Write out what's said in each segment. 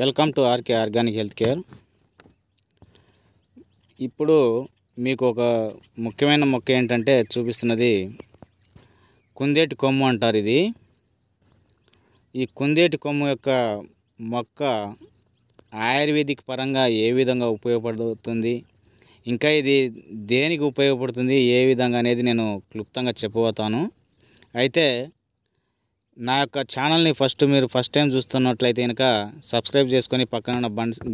welcome to RK organic health care ఇప్పుడు మీకు ఒక ముఖ్యమైన మొక్క ఏంటంటే చూపిస్తున్నది కుందేటి కొమ్ము అంటారు ఇది ఈ కుందేటి కొమ్ము యొక్క మొక్క ఆయుర్వేదిక్ పరంగా ఏ విధంగా ఉపయోగపడుతుంది ఇంకా ఇది దేనికి ఉపయోగపడుతుంది ఏ విధంగా అనేది నేను క్లుప్తంగా చెప్పబోతాను అయితే నా యొక్క ఛానల్ని ఫస్ట్ మీరు ఫస్ట్ టైం చూస్తున్నట్లయితే కనుక సబ్స్క్రైబ్ చేసుకొని పక్కన ఉన్న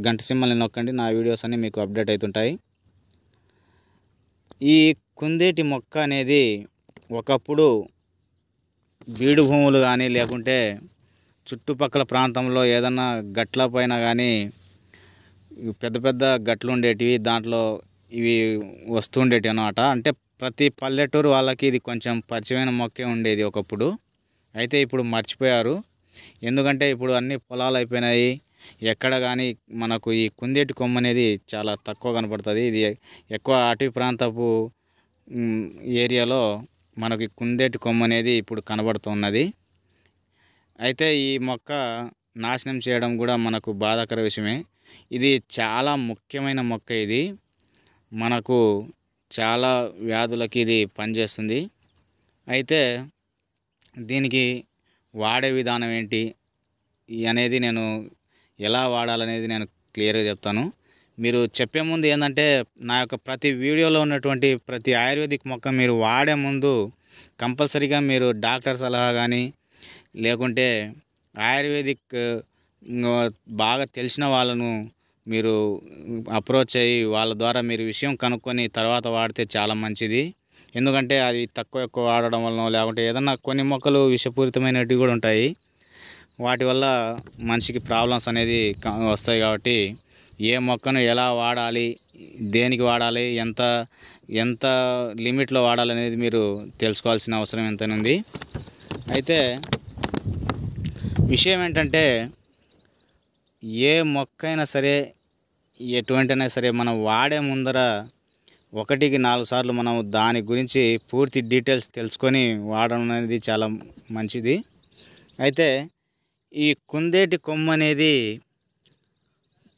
గంట సింహల్ని నొక్కండి నా వీడియోస్ అన్నీ మీకు అప్డేట్ అవుతుంటాయి ఈ కుందేటి మొక్క అనేది ఒకప్పుడు బీడు భూములు కానీ లేకుంటే చుట్టుపక్కల ప్రాంతంలో ఏదన్నా గట్ల పైన కానీ పెద్ద పెద్ద గట్లు ఉండేటివి దాంట్లో ఇవి వస్తుండేటివి అనమాట అంటే ప్రతి పల్లెటూరు వాళ్ళకి ఇది కొంచెం పరిచయమైన మొక్కే ఉండేది ఒకప్పుడు అయితే ఇప్పుడు మర్చిపోయారు ఎందుకంటే ఇప్పుడు అన్ని పొలాలు అయిపోయినాయి ఎక్కడ కానీ మనకు ఈ కుందేటి కొమ్మ అనేది చాలా తక్కువ కనపడుతుంది ఇది ఎక్కువ అటవీ ప్రాంతపు ఏరియాలో మనకి కుందేటి కొమ్మ అనేది ఇప్పుడు కనబడుతున్నది అయితే ఈ మొక్క నాశనం చేయడం కూడా మనకు బాధాకర విషయమే ఇది చాలా ముఖ్యమైన మొక్క ఇది మనకు చాలా వ్యాధులకి ఇది పనిచేస్తుంది అయితే దీనికి వాడే విధానం ఏంటి అనేది నేను ఎలా వాడాలనేది నేను క్లియర్గా చెప్తాను మీరు చెప్పే ముందు ఏంటంటే నా యొక్క ప్రతి వీడియోలో ఉన్నటువంటి ప్రతి ఆయుర్వేదిక్ మొక్క మీరు వాడే ముందు కంపల్సరీగా మీరు డాక్టర్ సలహా కానీ లేకుంటే ఆయుర్వేదిక్ బాగా తెలిసిన వాళ్ళను మీరు అప్రోచ్ అయ్యి వాళ్ళ ద్వారా మీరు విషయం కనుక్కొని తర్వాత వాడితే చాలా మంచిది ఎందుకంటే అది తక్కువ ఎక్కువ ఆడడం వలన లేకుంటే ఏదన్నా కొన్ని మొక్కలు విషపూరితమైనవి కూడా ఉంటాయి వాటి వల్ల మనిషికి ప్రాబ్లమ్స్ అనేది వస్తాయి కాబట్టి ఏ మొక్కను ఎలా వాడాలి దేనికి వాడాలి ఎంత ఎంత లిమిట్లో వాడాలి అనేది మీరు తెలుసుకోవాల్సిన అవసరం ఎంతనుంది అయితే విషయం ఏంటంటే ఏ మొక్క అయినా సరే అయినా సరే మనం వాడే ముందర ఒకటికి నాలుగు సార్లు మనం దాని గురించి పూర్తి డీటెయిల్స్ తెలుసుకొని వాడడం అనేది చాలా మంచిది అయితే ఈ కుందేటి కొమ్ము అనేది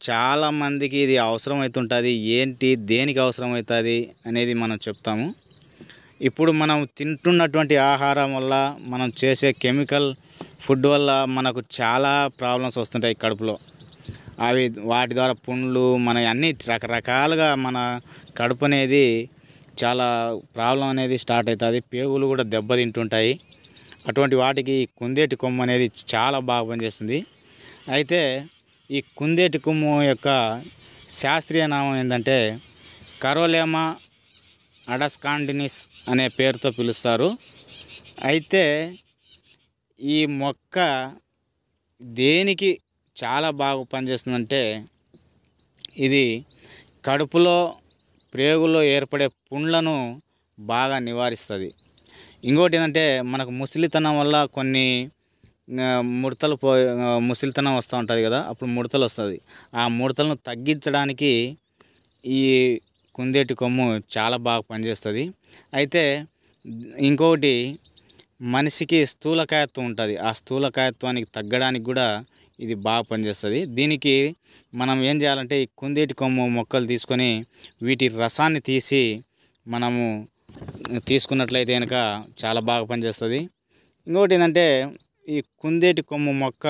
చాలామందికి ఇది అవసరం అవుతుంటుంది ఏంటి దేనికి అవసరం అవుతుంది అనేది మనం చెప్తాము ఇప్పుడు మనం తింటున్నటువంటి ఆహారం వల్ల మనం చేసే కెమికల్ ఫుడ్ వల్ల మనకు చాలా ప్రాబ్లమ్స్ వస్తుంటాయి కడుపులో అవి వాటి ద్వారా పుండ్లు మన అన్ని రకరకాలుగా మన కడుపు అనేది చాలా ప్రాబ్లం అనేది స్టార్ట్ అవుతుంది పేగులు కూడా దెబ్బతింటుంటాయి అటువంటి వాటికి కుందేటి కొమ్ము అనేది చాలా బాగా పనిచేస్తుంది అయితే ఈ కుందేటి కొమ్ము యొక్క శాస్త్రీయ నామం ఏంటంటే కరోలేమా అడస్కాండినిస్ అనే పేరుతో పిలుస్తారు అయితే ఈ మొక్క దేనికి చాలా బాగా పనిచేస్తుందంటే ఇది కడుపులో ప్రేగుల్లో ఏర్పడే పుండ్లను బాగా నివారిస్తుంది ఇంకోటి ఏంటంటే మనకు ముసలితనం వల్ల కొన్ని ముడతలు పో ముసలితనం వస్తూ ఉంటుంది కదా అప్పుడు ముడతలు వస్తుంది ఆ ముడతలను తగ్గించడానికి ఈ కుందేటి కొమ్ము చాలా బాగా పనిచేస్తుంది అయితే ఇంకొకటి మనిషికి స్థూలకాయత్వం ఉంటుంది ఆ స్థూలకాయత్వానికి తగ్గడానికి కూడా ఇది బాగా పనిచేస్తుంది దీనికి మనం ఏం చేయాలంటే ఈ కుందేటి కొమ్ము మొక్కలు తీసుకొని వీటి రసాన్ని తీసి మనము తీసుకున్నట్లయితే కనుక చాలా బాగా పనిచేస్తుంది ఇంకొకటి ఏంటంటే ఈ కుందేటి కొమ్ము మొక్క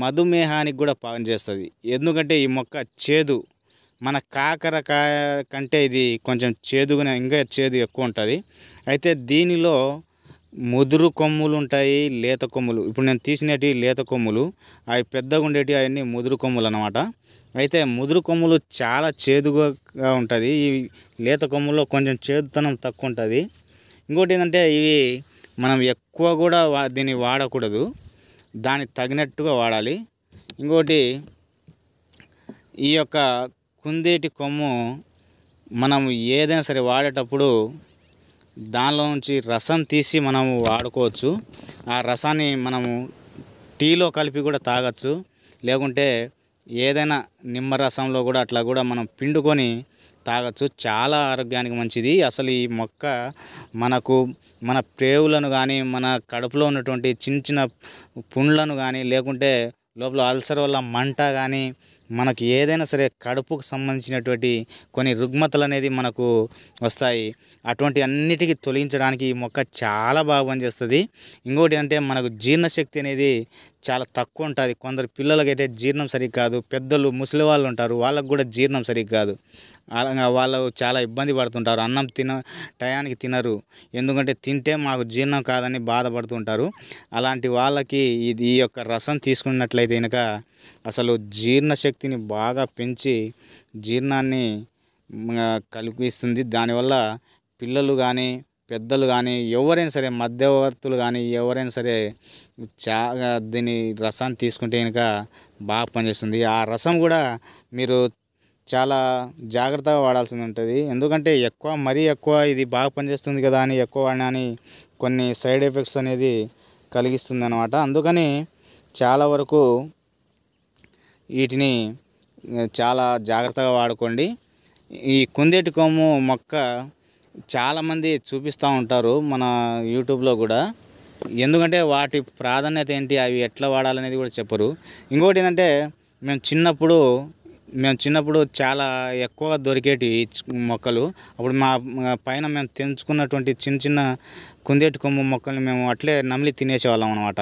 మధుమేహానికి కూడా పనిచేస్తుంది ఎందుకంటే ఈ మొక్క చేదు మన కాకరకాయ కంటే ఇది కొంచెం చేదుగా ఇంకా చేదు ఎక్కువ ఉంటుంది అయితే దీనిలో ముదురు కొమ్ములు ఉంటాయి లేత కొమ్ములు ఇప్పుడు నేను తీసినవి లేత కొమ్ములు అవి పెద్దగా ఉండేవి అవన్నీ ముదురు కొమ్ములు అనమాట అయితే ముదురు కొమ్ములు చాలా చేదుగా ఉంటుంది ఈ లేత కొమ్ముల్లో కొంచెం చేదుతనం తక్కువ ఉంటుంది ఇంకోటి ఏంటంటే ఇవి మనం ఎక్కువ కూడా దీన్ని వాడకూడదు దాన్ని తగినట్టుగా వాడాలి ఇంకోటి ఈ యొక్క కుందేటి కొమ్ము మనం ఏదైనా సరే వాడేటప్పుడు దానిలో నుంచి రసం తీసి మనము వాడుకోవచ్చు ఆ రసాన్ని మనము టీలో కలిపి కూడా తాగచ్చు లేకుంటే ఏదైనా నిమ్మ రసంలో కూడా అట్లా కూడా మనం పిండుకొని తాగచ్చు చాలా ఆరోగ్యానికి మంచిది అసలు ఈ మొక్క మనకు మన ప్రేవులను కానీ మన కడుపులో ఉన్నటువంటి చిన్న చిన్న పుండ్లను కానీ లేకుంటే లోపల అల్సర్ వల్ల మంట కానీ మనకు ఏదైనా సరే కడుపుకు సంబంధించినటువంటి కొన్ని రుగ్మతలు అనేది మనకు వస్తాయి అటువంటి అన్నిటికీ తొలగించడానికి ఈ మొక్క చాలా బాగా పనిచేస్తుంది ఇంకోటి అంటే మనకు జీర్ణశక్తి అనేది చాలా తక్కువ ఉంటుంది కొందరు పిల్లలకైతే జీర్ణం సరిగ్గా కాదు పెద్దలు ముసలి వాళ్ళు ఉంటారు వాళ్ళకు కూడా జీర్ణం సరిగ్గా కాదు అలా వాళ్ళు చాలా ఇబ్బంది పడుతుంటారు అన్నం తిన టయానికి తినరు ఎందుకంటే తింటే మాకు జీర్ణం కాదని బాధపడుతుంటారు అలాంటి వాళ్ళకి ఇది ఈ యొక్క రసం తీసుకున్నట్లయితే కనుక అసలు జీర్ణశక్తిని బాగా పెంచి జీర్ణాన్ని కల్పిస్తుంది దానివల్ల పిల్లలు కానీ పెద్దలు కానీ ఎవరైనా సరే మధ్యవర్తులు కానీ ఎవరైనా సరే చా దీని రసాన్ని తీసుకుంటే కనుక బాగా పనిచేస్తుంది ఆ రసం కూడా మీరు చాలా జాగ్రత్తగా వాడాల్సి ఉంటుంది ఎందుకంటే ఎక్కువ మరీ ఎక్కువ ఇది బాగా పనిచేస్తుంది కదా అని ఎక్కువ అని కొన్ని సైడ్ ఎఫెక్ట్స్ అనేది కలిగిస్తుంది అనమాట అందుకని చాలా వరకు వీటిని చాలా జాగ్రత్తగా వాడుకోండి ఈ కుందేటి కొమ్ము మొక్క చాలామంది చూపిస్తూ ఉంటారు మన యూట్యూబ్లో కూడా ఎందుకంటే వాటి ప్రాధాన్యత ఏంటి అవి ఎట్లా వాడాలనేది కూడా చెప్పరు ఇంకోటి ఏంటంటే మేము చిన్నప్పుడు మేము చిన్నప్పుడు చాలా ఎక్కువగా దొరికేటి మొక్కలు అప్పుడు మా పైన మేము తెంచుకున్నటువంటి చిన్న చిన్న కుందేటి కొమ్ము మొక్కల్ని మేము అట్లే నమిలి తినేసేవాళ్ళం అనమాట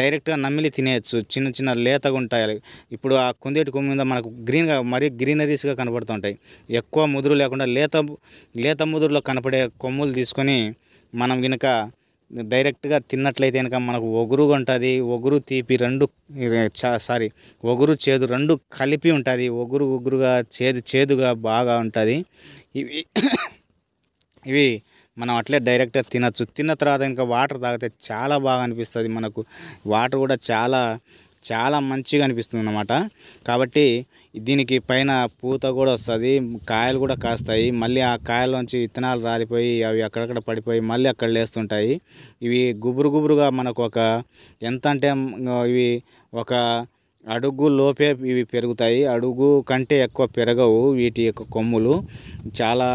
డైరెక్ట్గా నమిలి తినేయచ్చు చిన్న చిన్న లేతగా ఉంటాయి ఇప్పుడు ఆ కుందేటి కొమ్ము మీద మనకు గ్రీన్గా మరీ గ్రీనరీస్గా కనపడుతుంటాయి ఎక్కువ ముదురు లేకుండా లేత లేత ముదురులో కనపడే కొమ్ములు తీసుకొని మనం కనుక డైరెక్ట్గా తిన్నట్లయితే కనుక మనకు ఒగురు ఉంటుంది ఒగురు తీపి రెండు సారీ ఒగురు చేదు రెండు కలిపి ఉంటుంది ఒగురు ఒగురుగా చేదు చేదుగా బాగా ఉంటుంది ఇవి ఇవి మనం అట్లే డైరెక్ట్గా తినచ్చు తిన్న తర్వాత ఇంకా వాటర్ తాగితే చాలా బాగా అనిపిస్తుంది మనకు వాటర్ కూడా చాలా చాలా మంచిగా అనిపిస్తుంది అన్నమాట కాబట్టి దీనికి పైన పూత కూడా వస్తుంది కాయలు కూడా కాస్తాయి మళ్ళీ ఆ నుంచి విత్తనాలు రాలిపోయి అవి అక్కడక్కడ పడిపోయి మళ్ళీ అక్కడ లేస్తుంటాయి ఇవి గుబురు గుబురుగా మనకు ఒక ఎంత అంటే ఇవి ఒక అడుగు లోపే ఇవి పెరుగుతాయి అడుగు కంటే ఎక్కువ పెరగవు వీటి యొక్క కొమ్ములు చాలా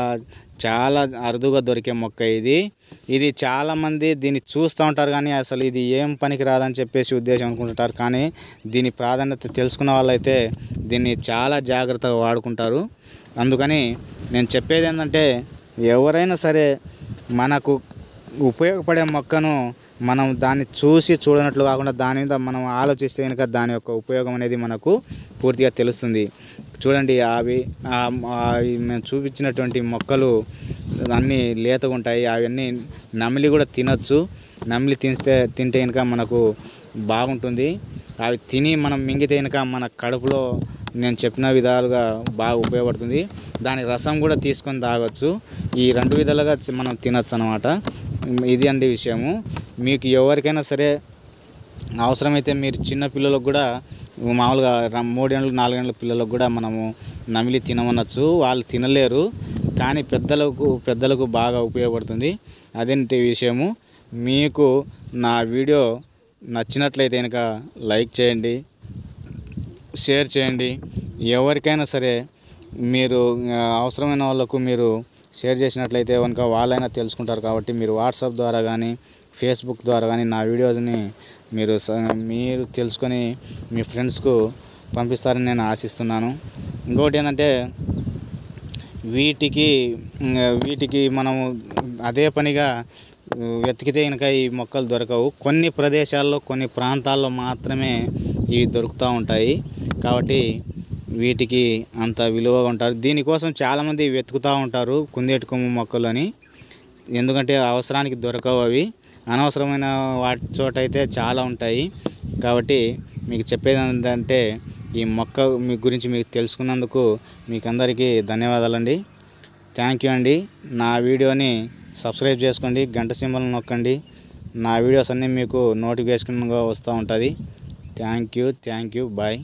చాలా అరుదుగా దొరికే మొక్క ఇది ఇది చాలామంది దీన్ని చూస్తూ ఉంటారు కానీ అసలు ఇది ఏం పనికి రాదని చెప్పేసి ఉద్దేశం అనుకుంటుంటారు కానీ దీని ప్రాధాన్యత తెలుసుకున్న వాళ్ళైతే దీన్ని చాలా జాగ్రత్తగా వాడుకుంటారు అందుకని నేను చెప్పేది ఏంటంటే ఎవరైనా సరే మనకు ఉపయోగపడే మొక్కను మనం దాన్ని చూసి చూడనట్లు కాకుండా దాని మీద మనం ఆలోచిస్తే కనుక దాని యొక్క ఉపయోగం అనేది మనకు పూర్తిగా తెలుస్తుంది చూడండి అవి మేము చూపించినటువంటి మొక్కలు అన్నీ లేతగా ఉంటాయి అవన్నీ నమిలి కూడా తినచ్చు నమిలి తినిస్తే తింటే కనుక మనకు బాగుంటుంది అవి తిని మనం మింగితే కనుక మన కడుపులో నేను చెప్పిన విధాలుగా బాగా ఉపయోగపడుతుంది దాని రసం కూడా తీసుకొని తాగొచ్చు ఈ రెండు విధాలుగా మనం తినచ్చు అనమాట ఇది అండి విషయము మీకు ఎవరికైనా సరే అవసరమైతే మీరు చిన్నపిల్లలకు కూడా మామూలుగా మూడు గంటలు నాలుగు గంటల పిల్లలకు కూడా మనము నమిలి తినవనొచ్చు వాళ్ళు తినలేరు కానీ పెద్దలకు పెద్దలకు బాగా ఉపయోగపడుతుంది అదేంటి విషయము మీకు నా వీడియో నచ్చినట్లయితే కనుక లైక్ చేయండి షేర్ చేయండి ఎవరికైనా సరే మీరు అవసరమైన వాళ్ళకు మీరు షేర్ చేసినట్లయితే కనుక వాళ్ళైనా తెలుసుకుంటారు కాబట్టి మీరు వాట్సాప్ ద్వారా కానీ ఫేస్బుక్ ద్వారా కానీ నా వీడియోస్ని మీరు మీరు తెలుసుకొని మీ ఫ్రెండ్స్కు పంపిస్తారని నేను ఆశిస్తున్నాను ఇంకొకటి ఏంటంటే వీటికి వీటికి మనము అదే పనిగా వెతికితే ఇనక ఈ మొక్కలు దొరకవు కొన్ని ప్రదేశాల్లో కొన్ని ప్రాంతాల్లో మాత్రమే ఇవి దొరుకుతూ ఉంటాయి కాబట్టి వీటికి అంత విలువగా ఉంటారు దీనికోసం చాలామంది వెతుకుతూ ఉంటారు కుందేటి కొమ్ము మొక్కలు అని ఎందుకంటే అవసరానికి దొరకవు అవి అనవసరమైన వాటి చోట అయితే చాలా ఉంటాయి కాబట్టి మీకు చెప్పేది ఏంటంటే ఈ మొక్క మీ గురించి మీకు తెలుసుకున్నందుకు మీకు అందరికీ ధన్యవాదాలండి థ్యాంక్ యూ అండి నా వీడియోని సబ్స్క్రైబ్ చేసుకోండి గంట సింబల్ నొక్కండి నా వీడియోస్ అన్నీ మీకు నోటిఫికేషన్గా వస్తూ ఉంటుంది thank you thank you bye